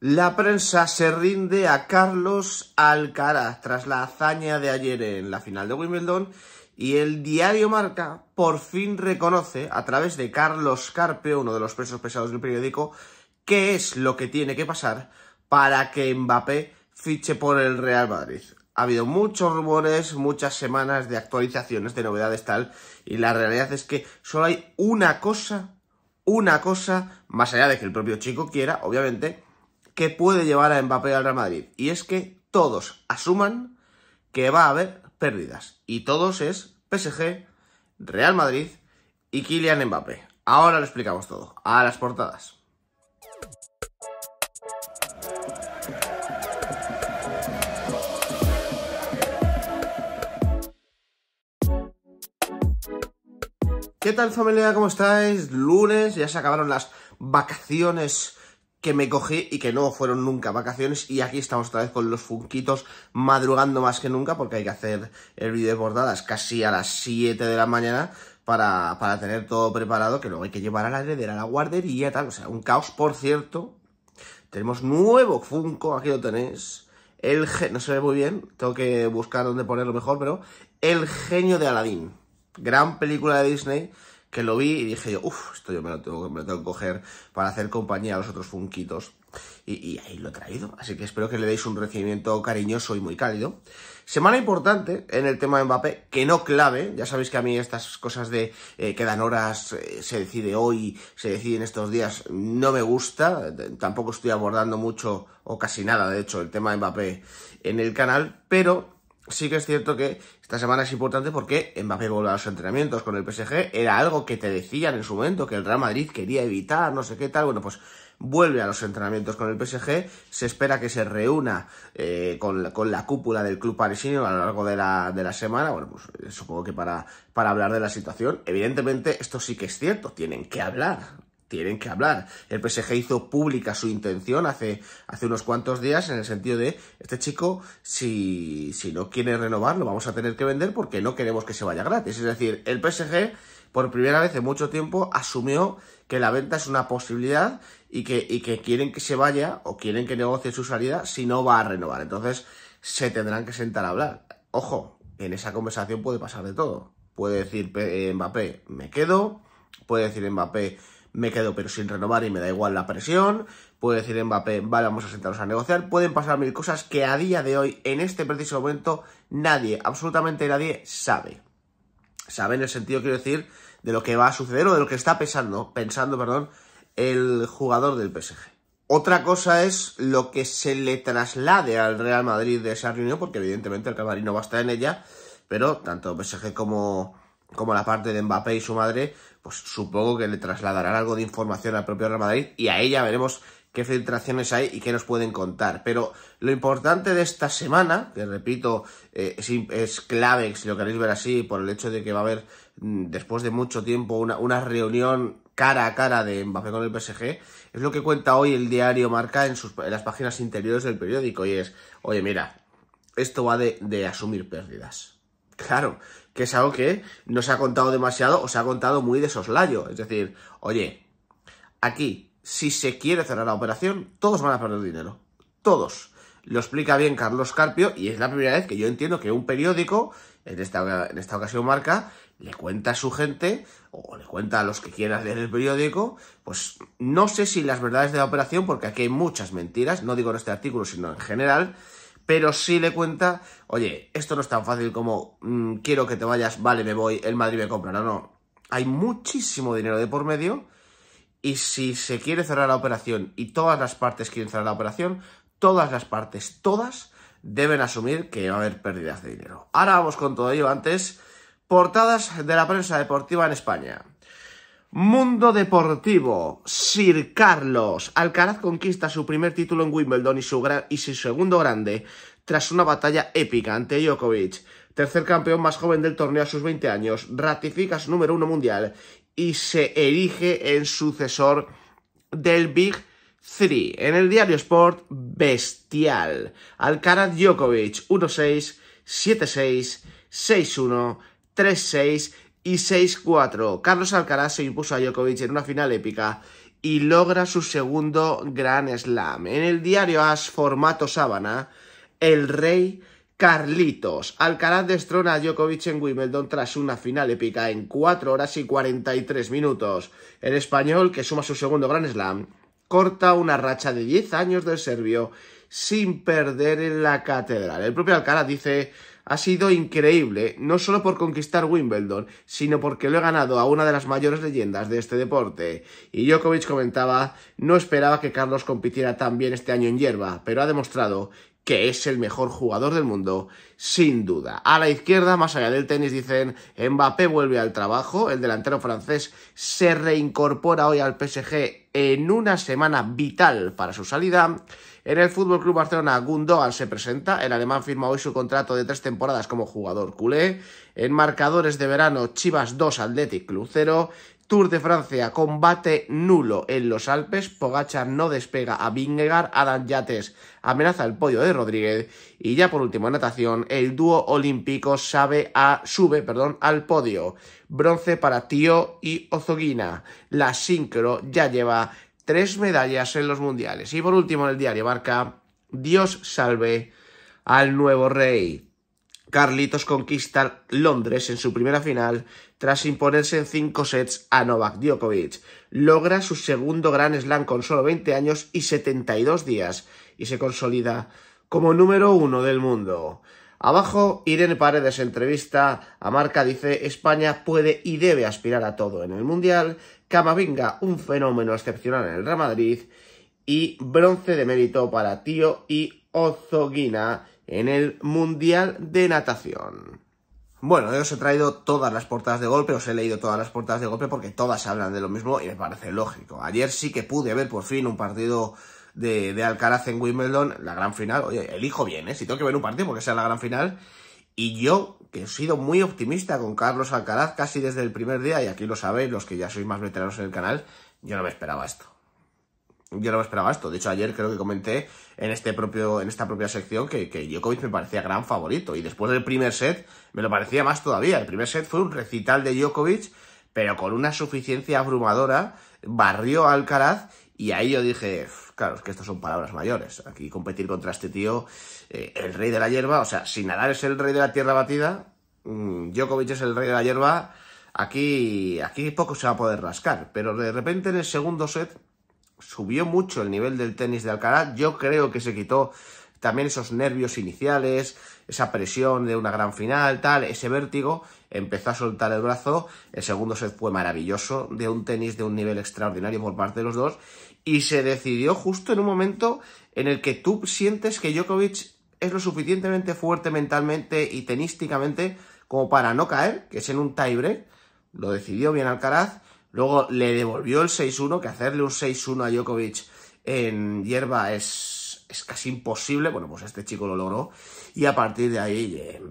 La prensa se rinde a Carlos Alcaraz tras la hazaña de ayer en la final de Wimbledon y el diario Marca por fin reconoce, a través de Carlos Carpe, uno de los presos pesados del periódico, qué es lo que tiene que pasar para que Mbappé fiche por el Real Madrid. Ha habido muchos rumores, muchas semanas de actualizaciones, de novedades tal, y la realidad es que solo hay una cosa, una cosa, más allá de que el propio chico quiera, obviamente, que puede llevar a Mbappé al Real Madrid. Y es que todos asuman que va a haber pérdidas. Y todos es PSG, Real Madrid y Kylian Mbappé. Ahora lo explicamos todo. A las portadas. ¿Qué tal familia? ¿Cómo estáis? Lunes, ya se acabaron las vacaciones que me cogí y que no fueron nunca vacaciones y aquí estamos otra vez con los funquitos madrugando más que nunca porque hay que hacer el vídeo de bordadas casi a las 7 de la mañana para, para, tener todo preparado que luego hay que llevar a la heredera, a la guardería tal, o sea, un caos por cierto tenemos nuevo Funko, aquí lo tenéis el no se ve muy bien, tengo que buscar dónde ponerlo mejor pero El genio de Aladdin gran película de Disney que lo vi y dije yo, uff, esto yo me lo, tengo, que coger para hacer compañía a los otros funquitos. Y, ahí lo he traído. Así que espero que le deis un recibimiento cariñoso y muy cálido. Semana importante en el tema de Mbappé, que no clave. Ya sabéis que a mí estas cosas de eh, quedan horas, eh, se decide hoy, se deciden estos días, no me gusta. Eh, tampoco estoy abordando mucho o casi nada, de hecho, el tema de Mbappé en el canal, pero sí que es cierto que esta semana es importante porque Mbappé vuelve a los entrenamientos con el PSG. Era algo que te decían en su momento que el Real Madrid quería evitar, no sé qué tal. Bueno, pues vuelve a los entrenamientos con el PSG. Se espera que se reúna eh, con, la, cúpula del club parisino a lo largo de la, de la semana. Bueno, pues eh, supongo que para, para hablar de la situación. Evidentemente, esto sí que es cierto. Tienen que hablar tienen que hablar. El PSG hizo pública su intención hace, hace unos cuantos días en el sentido de, este chico, si, no quiere renovar, lo vamos a tener que vender porque no queremos que se vaya gratis. Es decir, el PSG, por primera vez en mucho tiempo, asumió que la venta es una posibilidad y y que quieren que se vaya o quieren que negocie su salida si no va a renovar. Entonces, se tendrán que sentar a hablar. Ojo, en esa conversación puede pasar de todo. Puede decir eh, Mbappé, me quedo. Puede decir Mbappé, me quedo pero sin renovar y me da igual la presión. Puede decir Mbappé, vale, vamos a sentarnos a negociar. Pueden pasar mil cosas que a día de hoy, en este preciso momento, nadie, absolutamente nadie, sabe. Sabe en el sentido, quiero decir, de lo que va a suceder o de lo que está pensando, pensando, perdón, el jugador del PSG. Otra cosa es lo que se le traslade al Real Madrid de esa reunión, porque evidentemente el Real no va a estar en ella, pero tanto PSG como, como la parte de Mbappé y su madre pues supongo que le trasladarán algo de información al propio Real Madrid y a ella veremos qué filtraciones hay y qué nos pueden contar. Pero lo importante de esta semana, que repito, eh, es, clave, si lo queréis ver así, por el hecho de que va a haber, mm, después de mucho tiempo, una, reunión cara a cara de Mbappé con el PSG, es lo que cuenta hoy el diario Marca en, sus, las páginas interiores del periódico, y es, oye, mira, esto va de asumir pérdidas. Claro, que es algo que no se ha contado demasiado o se ha contado muy de soslayo. Es decir, oye, aquí, si se quiere cerrar la operación, todos van a perder dinero. Todos. Lo explica bien Carlos Carpio y es la primera vez que yo entiendo que un periódico, en esta, ocasión marca, le cuenta a su gente o le cuenta a los que quieran leer el periódico, pues no sé si las verdades de la operación, porque aquí hay muchas mentiras, no digo en este artículo, sino en general, pero si le cuenta, oye, esto no es tan fácil como mm, quiero que te vayas, vale, me voy, el Madrid me compra. No, no. Hay muchísimo dinero de por medio y si se quiere cerrar la operación y todas las partes quieren cerrar la operación, todas las partes, todas, deben asumir que va a haber pérdidas de dinero. Ahora vamos con todo ello antes. Portadas de la prensa deportiva en España. Mundo Deportivo, Sir Carlos. Alcaraz conquista su primer título en Wimbledon y su, segundo grande tras una batalla épica ante Djokovic. Tercer campeón más joven del torneo a sus 20 años, ratifica su número uno mundial y se erige en sucesor del Big Three. En el diario Sport, bestial. Alcaraz Djokovic, 1-6, 7-6, 6-1, 3-6 y 6-4. Carlos Alcaraz se impuso a Djokovic en una final épica y logra su segundo Gran Slam. En el diario AS formato sábana, el rey Carlitos. Alcaraz destrona a Djokovic en Wimbledon tras una final épica en 4 horas y 43 minutos. El español, que suma su segundo Gran Slam, corta una racha de 10 años del serbio sin perder en la catedral. El propio Alcaraz dice, ha sido increíble, no solo por conquistar Wimbledon, sino porque lo he ganado a una de las mayores leyendas de este deporte. Y Djokovic comentaba, no esperaba que Carlos compitiera tan bien este año en hierba, pero ha demostrado que es el mejor jugador del mundo, sin duda. A la izquierda, más allá del tenis, dicen Mbappé vuelve al trabajo, el delantero francés se reincorpora hoy al PSG en una semana vital para su salida en el Fútbol Club Barcelona, Gundogan se presenta. El alemán firma hoy su contrato de tres temporadas como jugador culé. En marcadores de verano, Chivas 2, Athletic Club 0. Tour de Francia, combate nulo en los Alpes, Pogacha no despega a Vingegaard, Adam Yates amenaza el podio de Rodríguez y ya por último en natación, el dúo olímpico sabe a, sube al podio. Bronce para Tío y Ozoguina. La sincro ya lleva tres medallas en los mundiales. Y por último, en el diario Marca, Dios salve al nuevo rey. Carlitos conquista Londres en su primera final tras imponerse en cinco sets a Novak Djokovic. Logra su segundo gran slam con solo 20 años y 72 días y se consolida como número uno del mundo. Abajo, Irene Paredes entrevista a Marca dice España puede y debe aspirar a todo en el Mundial Camavinga, un fenómeno excepcional en el Real Madrid. Y bronce de mérito para Tío y Ozoguina en el Mundial de Natación. Bueno, yo os he traído todas las portadas de golpe, os he leído todas las portadas de golpe porque todas hablan de lo mismo y me parece lógico. Ayer sí que pude ver por fin un partido de, Alcaraz en Wimbledon, la gran final. Oye, elijo bien, ¿eh? Si tengo que ver un partido porque sea la gran final. Y yo que he sido muy optimista con Carlos Alcaraz casi desde el primer día, y aquí lo sabéis, los que ya sois más veteranos en el canal, yo no me esperaba esto. Yo no me esperaba esto. De hecho, ayer creo que comenté en, este propio, en esta propia sección que, que Djokovic me parecía gran favorito. Y después del primer set me lo parecía más todavía. El primer set fue un recital de Djokovic, pero con una suficiencia abrumadora. Barrió Alcaraz y ahí yo dije, claro, es que estas son palabras mayores. Aquí competir contra este tío, eh, el rey de la hierba, o sea, si Nadal es el rey de la tierra batida, mm, Djokovic es el rey de la hierba, aquí, aquí poco se va a poder rascar. Pero de repente en el segundo set subió mucho el nivel del tenis de Alcaraz. Yo creo que se quitó también esos nervios iniciales, esa presión de una gran final, tal, ese vértigo, empezó a soltar el brazo, el segundo set fue maravilloso, de un tenis de un nivel extraordinario por parte de los dos, y se decidió justo en un momento en el que tú sientes que Djokovic es lo suficientemente fuerte mentalmente y tenísticamente como para no caer, que es en un tiebreak, lo decidió bien Alcaraz, luego le devolvió el 6-1, que hacerle un 6-1 a Djokovic en hierba es es casi imposible. Bueno, pues este chico lo logró y a partir de ahí eh,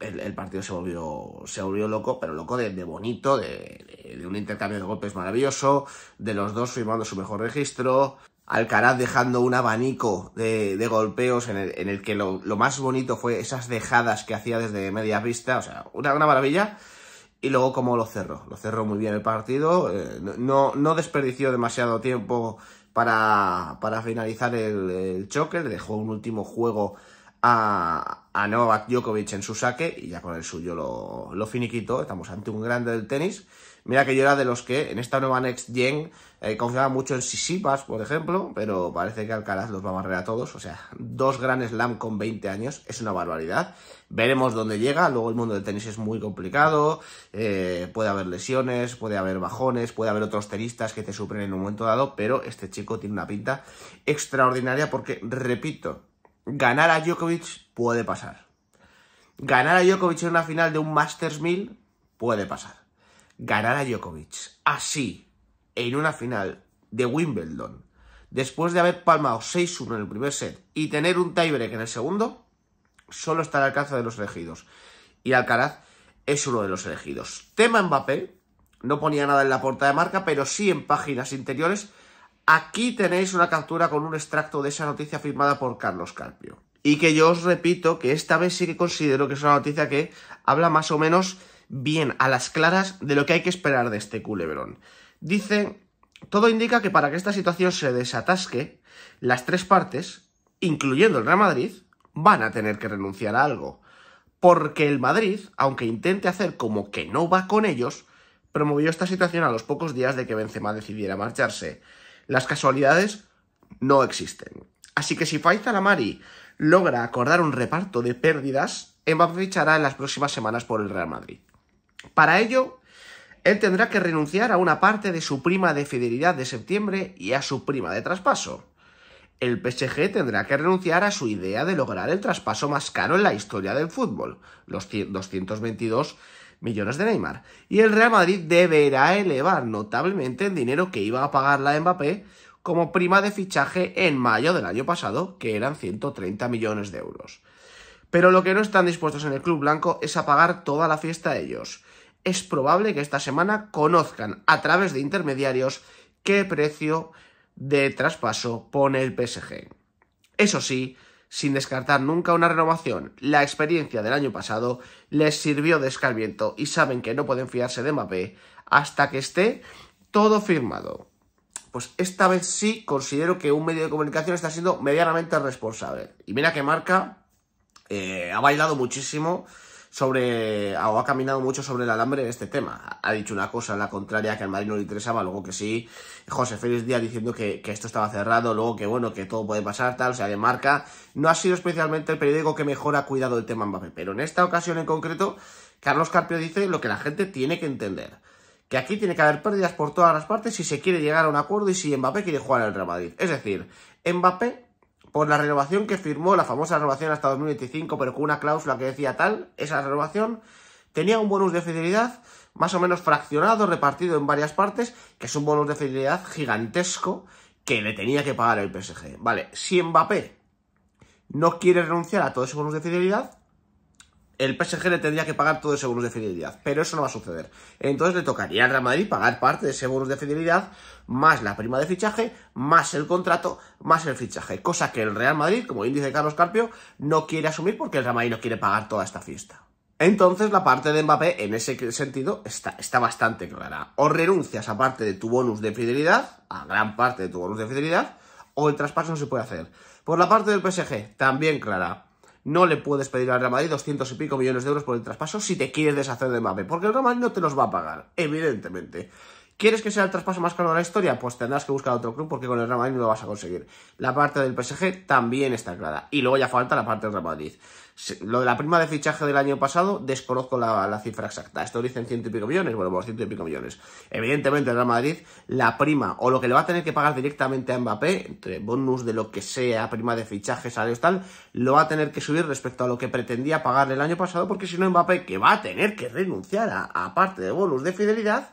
el, partido se volvió, se volvió loco, pero loco de, bonito, de, de, un intercambio de golpes maravilloso, de los dos firmando su mejor registro, Alcaraz dejando un abanico de, de golpeos en el, en el que lo, lo, más bonito fue esas dejadas que hacía desde media vista o sea, una, una maravilla. Y luego cómo lo cerró, lo cerró muy bien el partido, eh, no, no desperdició demasiado tiempo para, finalizar el, choque. Le dejó un último juego a, a, Novak Djokovic en su saque y ya con el suyo lo, lo finiquitó. Estamos ante un grande del tenis. Mira que yo era de los que en esta nueva Next Gen eh, confiaba mucho en Sisipas, por ejemplo, pero parece que Alcaraz los va a barrer a todos. O sea, dos grandes Slam con 20 años es una barbaridad. Veremos dónde llega. Luego el mundo del tenis es muy complicado. Eh, puede haber lesiones, puede haber bajones, puede haber otros tenistas que te supren en un momento dado, pero este chico tiene una pinta extraordinaria porque, repito, ganar a Djokovic puede pasar. Ganar a Djokovic en una final de un Masters 1000 puede pasar. Ganar a Djokovic así en una final de Wimbledon, después de haber palmado 6-1 en el primer set y tener un tiebreak en el segundo, solo está al alcance de los elegidos. Y Alcaraz es uno de los elegidos. Tema papel, no ponía nada en la puerta de marca, pero sí en páginas interiores. Aquí tenéis una captura con un extracto de esa noticia firmada por Carlos Carpio. Y que yo os repito que esta vez sí que considero que es una noticia que habla más o menos bien a las claras de lo que hay que esperar de este culebrón. Dice, todo indica que para que esta situación se desatasque, las tres partes, incluyendo el Real Madrid, van a tener que renunciar a algo. Porque el Madrid, aunque intente hacer como que no va con ellos, promovió esta situación a los pocos días de que Benzema decidiera marcharse. Las casualidades no existen. Así que si Faiz Alamari logra acordar un reparto de pérdidas, Mbappé fichará en las próximas semanas por el Real Madrid. Para ello, él tendrá que renunciar a una parte de su prima de fidelidad de septiembre y a su prima de traspaso. El PSG tendrá que renunciar a su idea de lograr el traspaso más caro en la historia del fútbol, los 222 millones de Neymar. Y el Real Madrid deberá elevar notablemente el dinero que iba a pagar la Mbappé como prima de fichaje en mayo del año pasado, que eran 130 millones de euros. Pero lo que no están dispuestos en el club blanco es a pagar toda la fiesta a ellos es probable que esta semana conozcan a través de intermediarios qué precio de traspaso pone el PSG. Eso sí, sin descartar nunca una renovación, la experiencia del año pasado les sirvió de escalviento y saben que no pueden fiarse de MAPE hasta que esté todo firmado. Pues esta vez sí considero que un medio de comunicación está siendo medianamente responsable. Y mira que marca eh, ha bailado muchísimo sobre, o ha caminado mucho sobre el alambre en este tema. Ha dicho una cosa, la contraria, que al Madrid no le interesaba, luego que sí. José Félix Díaz diciendo que, que esto estaba cerrado, luego que bueno, que todo puede pasar, tal, o sea, de marca. No ha sido especialmente el periódico que mejor ha cuidado el tema Mbappé, pero en esta ocasión en concreto, Carlos Carpio dice lo que la gente tiene que entender que aquí tiene que haber pérdidas por todas las partes si se quiere llegar a un acuerdo y si Mbappé quiere jugar en el Real Madrid. Es decir, Mbappé por la renovación que firmó, la famosa renovación hasta 2025, pero con una cláusula que decía tal, esa renovación tenía un bonus de fidelidad más o menos fraccionado, repartido en varias partes, que es un bonus de fidelidad gigantesco que le tenía que pagar el PSG. Vale, si Mbappé no quiere renunciar a todo ese bonus de fidelidad, el PSG le tendría que pagar todo ese bonus de fidelidad, pero eso no va a suceder. Entonces le tocaría al Real Madrid pagar parte de ese bonus de fidelidad, más la prima de fichaje, más el contrato, más el fichaje, cosa que el Real Madrid, como índice Carlos Carpio, no quiere asumir porque el Real Madrid no quiere pagar toda esta fiesta. Entonces la parte de Mbappé en ese sentido está, está bastante clara. O renuncias a parte de tu bonus de fidelidad, a gran parte de tu bonus de fidelidad, o el traspaso no se puede hacer. Por la parte del PSG, también clara. No le puedes pedir al Real Madrid 200 y pico millones de euros por el traspaso si te quieres deshacer de Mbappé, porque el Real no te los va a pagar, evidentemente. ¿Quieres que sea el traspaso más caro de la historia? Pues tendrás que buscar otro club porque con el Real Madrid no lo vas a conseguir. La parte del PSG también está clara. Y luego ya falta la parte del Real Madrid. Lo de la prima de fichaje del año pasado, desconozco la, cifra exacta. Esto dicen ciento y pico millones, bueno, por pues ciento y pico millones. Evidentemente, el Real Madrid, la prima o lo que le va a tener que pagar directamente a Mbappé, entre bonus de lo que sea, prima de fichaje, salarios tal, lo va a tener que subir respecto a lo que pretendía pagar el año pasado, porque si no, Mbappé, que va a tener que renunciar a, a parte de bonus de fidelidad,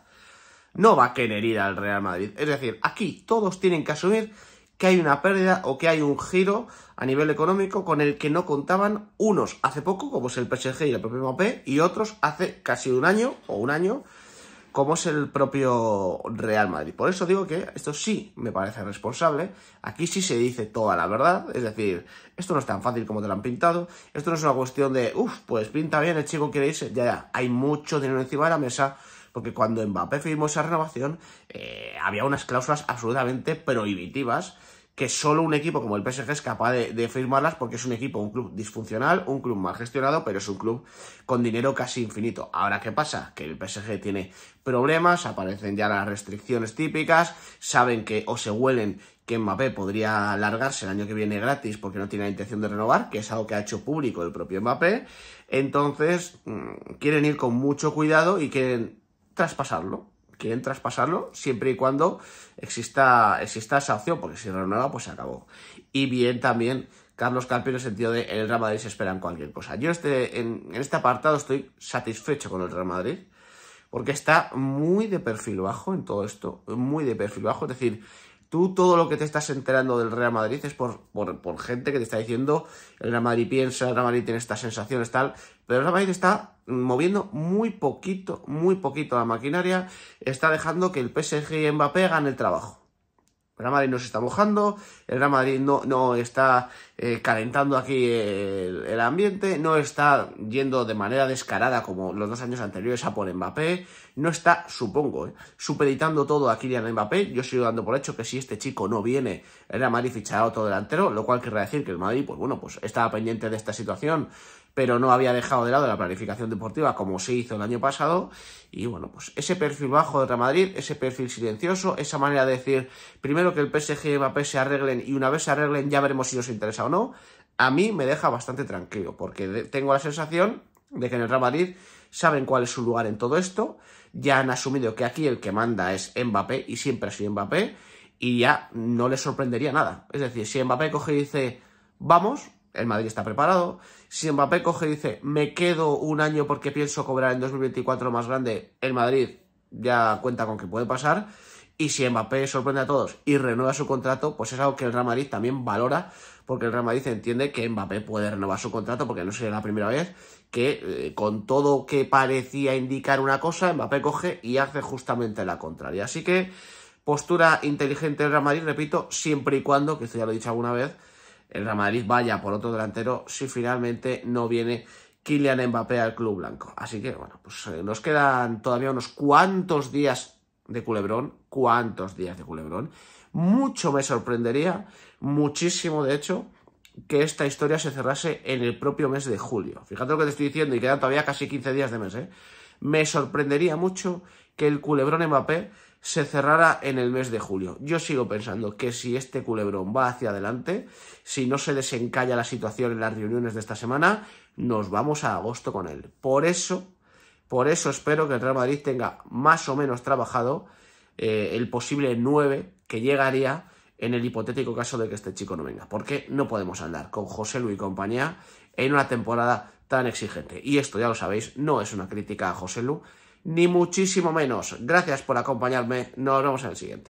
no va a querer ir al Real Madrid. Es decir, aquí todos tienen que asumir que hay una pérdida o que hay un giro a nivel económico con el que no contaban unos hace poco, como es el PSG y el propio Mopé, y otros hace casi un año o un año, como es el propio Real Madrid. Por eso digo que esto sí me parece responsable, aquí sí se dice toda la verdad, es decir, esto no es tan fácil como te lo han pintado, esto no es una cuestión de, uff, pues pinta bien, el chico quiere irse, ya, ya, hay mucho dinero encima de la mesa, porque cuando Mbappé firmó esa renovación eh, había unas cláusulas absolutamente prohibitivas que solo un equipo como el PSG es capaz de, firmarlas porque es un equipo, un club disfuncional, un club mal gestionado, pero es un club con dinero casi infinito. Ahora, ¿qué pasa? Que el PSG tiene problemas, aparecen ya las restricciones típicas, saben que o se huelen que Mbappé podría alargarse el año que viene gratis porque no tiene la intención de renovar, que es algo que ha hecho público el propio Mbappé. Entonces, mm, quieren ir con mucho cuidado y quieren traspasarlo. Quieren traspasarlo siempre y cuando exista, exista esa opción, porque si renueva, pues se acabó. Y bien también Carlos Carpi en el sentido de el Real Madrid se esperan cualquier cosa. Yo este, en, este apartado estoy satisfecho con el Real Madrid porque está muy de perfil bajo en todo esto, muy de perfil bajo. Es decir, tú todo lo que te estás enterando del Real Madrid es por, por, por gente que te está diciendo el Real Madrid piensa, el Real Madrid tiene estas sensaciones, tal. Pero Real Madrid está moviendo muy poquito, muy poquito la maquinaria, está dejando que el PSG y Mbappé hagan el trabajo. El Real Madrid no se está mojando, el Real Madrid no, está eh, calentando aquí el, ambiente, no está yendo de manera descarada como los dos años anteriores a por Mbappé, no está, supongo, eh, supeditando todo a Kylian Mbappé. Yo sigo dando por hecho que si este chico no viene, el Real Madrid fichará otro delantero, lo cual quiere decir que el Madrid, pues bueno, pues estaba pendiente de esta situación pero no había dejado de lado la planificación deportiva como se hizo el año pasado. Y bueno, pues ese perfil bajo de Real Madrid, ese perfil silencioso, esa manera de decir primero que el PSG y Mbappé se arreglen y una vez se arreglen ya veremos si nos interesa o no, a mí me deja bastante tranquilo porque tengo la sensación de que en el Real Madrid saben cuál es su lugar en todo esto, ya han asumido que aquí el que manda es Mbappé y siempre ha sido Mbappé y ya no les sorprendería nada. Es decir, si Mbappé coge y dice vamos, el Madrid está preparado. Si Mbappé coge y dice, me quedo un año porque pienso cobrar en 2024 más grande, el Madrid ya cuenta con que puede pasar. Y si Mbappé sorprende a todos y renueva su contrato, pues es algo que el Real Madrid también valora, porque el Real Madrid entiende que Mbappé puede renovar su contrato, porque no sería la primera vez que eh, con todo que parecía indicar una cosa, Mbappé coge y hace justamente la contraria. Así que postura inteligente del Real Madrid, repito, siempre y cuando, que esto ya lo he dicho alguna vez, el Real Madrid vaya por otro delantero si finalmente no viene Kylian Mbappé al club blanco. Así que, bueno, pues eh, nos quedan todavía unos cuantos días de culebrón, cuantos días de culebrón. Mucho me sorprendería, muchísimo de hecho, que esta historia se cerrase en el propio mes de julio. Fíjate lo que te estoy diciendo y quedan todavía casi 15 días de mes, ¿eh? Me sorprendería mucho que el culebrón Mbappé se cerrará en el mes de julio. Yo sigo pensando que si este culebrón va hacia adelante, si no se desencalla la situación en las reuniones de esta semana, nos vamos a agosto con él. Por eso, por eso espero que el Real Madrid tenga más o menos trabajado eh, el posible 9 que llegaría en el hipotético caso de que este chico no venga. Porque no podemos andar con José Lu y compañía en una temporada tan exigente. Y esto ya lo sabéis, no es una crítica a José Luis ni muchísimo menos. Gracias por acompañarme, nos vemos en el siguiente.